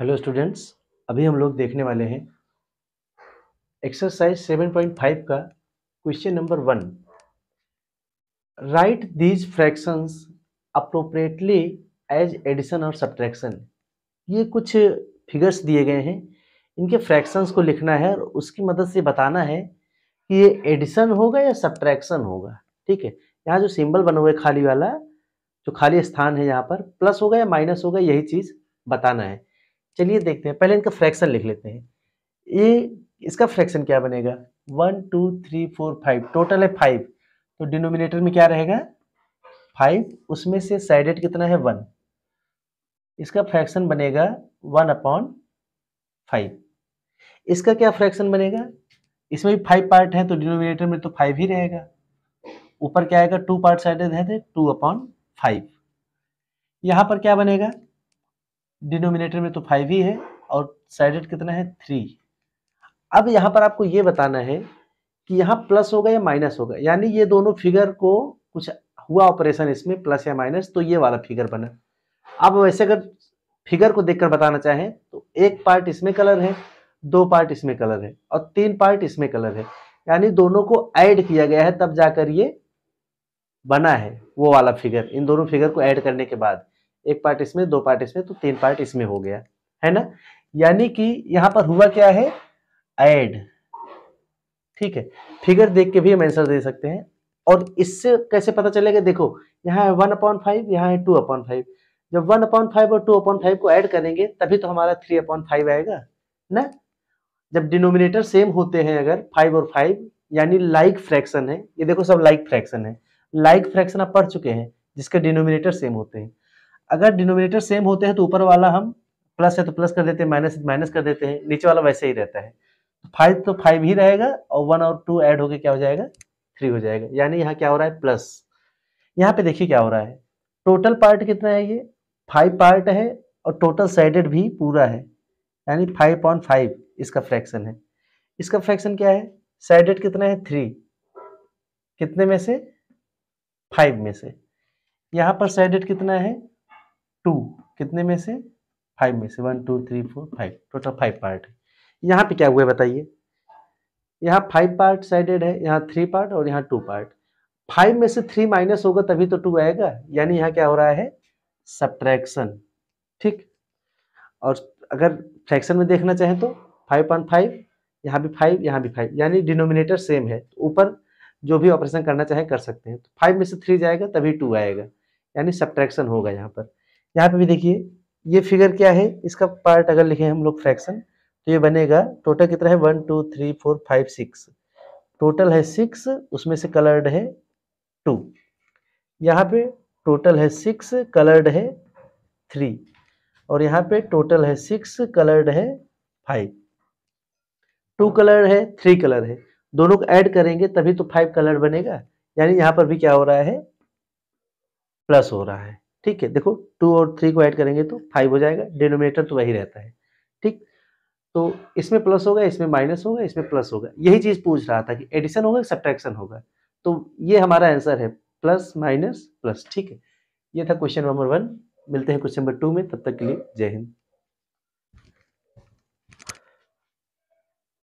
hello students अभी हम लोग देखने वाले हैं एक्सरसाइज 7.5 का question number one write these fractions appropriately as addition और सब्ट्रैक्शन ये कुछ फिगर्स दिए गए हैं इनके फ्रैक्शंस को लिखना है और उसकी मदद से बताना है कि ये एडिशन होगा या सब्ट्रैक्शन होगा ठीक है यहाँ जो सिंबल बना हुआ है खाली वाला जो खाली स्थान है यहाँ पर प्लस होगा या माइनस होगा यही चीज़ बताना है चलिए देखते हैं पहले इनका फ्रैक्शन लिख लेते हैं ये इसका फ्रैक्शन क्या बनेगा one two three four five total है फाइव तो डिनोमिनेटर में क्या रहेगा फाइव उसमें से साइडेड कितना है वन इसका फ्रैक्शन बनेगा वन अपॉन फाइव इसका क्या फ्रैक्शन बनेगा इसमें भी फाइव पार्ट है तो डिनोमिनेटर में तो फाइव ही रहेगा ऊपर क्या आएगा टू पार्ट साइडेड है तो टू अपॉन फाइव यहां पर क्या बनेगा डिनोमिनेटर में तो फाइव ही है और साइडेड कितना है थ्री अब यहाँ पर आपको ये बताना है कि यहाँ प्लस होगा या माइनस होगा यानी ये दोनों फिगर को कुछ हुआ ऑपरेशन इसमें प्लस या माइनस तो ये वाला फिगर बना अब वैसे अगर फिगर को देखकर बताना चाहें तो एक पार्ट इसमें कलर है दो पार्ट इसमें कलर है और तीन पार्ट इसमें कलर है यानी दोनों को ऐड किया गया है तब जाकर ये बना है वो वाला फिगर इन दोनों फिगर को ऐड करने के बाद एक पार्ट इसमें दो पार्ट इसमें तो तीन पार्ट इसमें हो गया है ना यानी कि यहां पर हुआ क्या है एड ठीक है फिगर देख के भी हम आंसर दे सकते हैं और इससे कैसे पता चलेगा देखो यहाँ है वन अपॉइंट फाइव यहाँ है टू अपॉइंट फाइव जब वन अपॉइंट फाइव और टू अपॉइंट फाइव को ऐड करेंगे तभी तो हमारा थ्री अपॉइंट फाइव आएगा ना जब डिनोमिनेटर सेम होते हैं अगर फाइव और फाइव यानी लाइक फ्रैक्शन है ये देखो सब लाइक फ्रैक्शन है लाइक फ्रैक्शन आप पढ़ चुके हैं जिसके डिनोमिनेटर सेम होते हैं अगर डिनोमिनेटर सेम होते हैं तो ऊपर वाला हम प्लस है तो प्लस कर देते हैं माइनस तो माइनस कर देते हैं नीचे वाला वैसे ही रहता है फाइव तो फाइव तो ही रहेगा और वन और टू ऐड होके क्या हो जाएगा थ्री हो जाएगा यानी यहाँ क्या हो रहा है प्लस यहाँ पे देखिए क्या हो रहा है टोटल पार्ट कितना है ये फाइव पार्ट है और टोटल साइडेड भी पूरा है यानी फाइव पॉइंट फाइव इसका फ्रैक्शन है इसका फ्रैक्शन क्या है साइडेड कितना है थ्री कितने में से फाइव में से यहाँ पर साइडेड कितना है टू कितने में से फाइव में से one two three four five total five part है यहाँ पे क्या हुआ बताइए यहाँ फाइव पार्ट साइडेड है यहाँ थ्री पार्ट और यहाँ टू पार्ट फाइव में से थ्री माइनस होगा तभी तो टू आएगा यानी यहाँ क्या हो रहा है सब्ट्रैक्शन ठीक और अगर फ्रैक्शन में देखना चाहें तो फाइव पॉइंट फाइव यहाँ भी फाइव यहाँ भी फाइव यानी डिनोमिनेटर सेम है ऊपर जो भी ऑपरेशन करना चाहें कर सकते हैं तो फाइव में से थ्री जाएगा तभी टू आएगा यानी सब्ट्रैक्शन होगा यहाँ पर यहाँ पे भी देखिए ये फिगर क्या है इसका पार्ट अगर लिखे हम लोग फ्रैक्शन तो ये बनेगा टोटल कितना है one two three four five six total है सिक्स उसमें से कलर्ड है टू यहाँ पे टोटल है सिक्स कलर्ड है थ्री और यहाँ पे टोटल है सिक्स कलर्ड है फाइव टू कलर है थ्री कलर है दोनों को ऐड करेंगे तभी तो फाइव कलर बनेगा यानी यहाँ पर भी क्या हो रहा है प्लस हो रहा है ठीक है देखो टू और थ्री को ऐड करेंगे तो फाइव हो जाएगा डिनोमिनेटर तो वही रहता है ठीक तो इसमें प्लस होगा इसमें माइनस होगा इसमें प्लस होगा यही चीज़ पूछ रहा था कि एडिशन होगा सब्ट्रैक्शन होगा तो ये हमारा आंसर है प्लस माइनस प्लस ठीक है ये था क्वेश्चन नंबर वन मिलते हैं क्वेश्चन नंबर टू में तब तक के लिए जय हिंद